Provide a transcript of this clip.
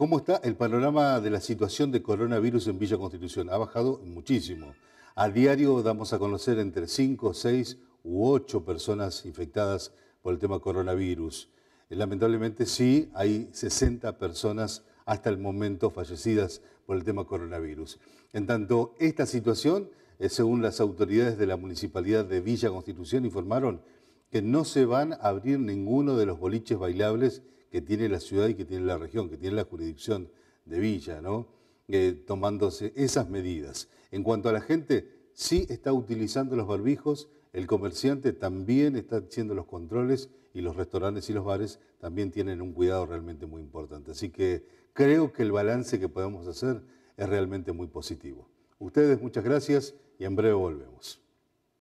¿Cómo está el panorama de la situación de coronavirus en Villa Constitución? Ha bajado muchísimo. A diario damos a conocer entre 5, 6 u 8 personas infectadas por el tema coronavirus. Lamentablemente sí, hay 60 personas hasta el momento fallecidas por el tema coronavirus. En tanto, esta situación, según las autoridades de la Municipalidad de Villa Constitución, informaron que no se van a abrir ninguno de los boliches bailables que tiene la ciudad y que tiene la región, que tiene la jurisdicción de Villa, eh, tomándose esas medidas. En cuanto a la gente, sí está utilizando los barbijos, el comerciante también está haciendo los controles y los restaurantes y los bares también tienen un cuidado realmente muy importante. Así que creo que el balance que podemos hacer es realmente muy positivo. Ustedes, muchas gracias y en breve volvemos.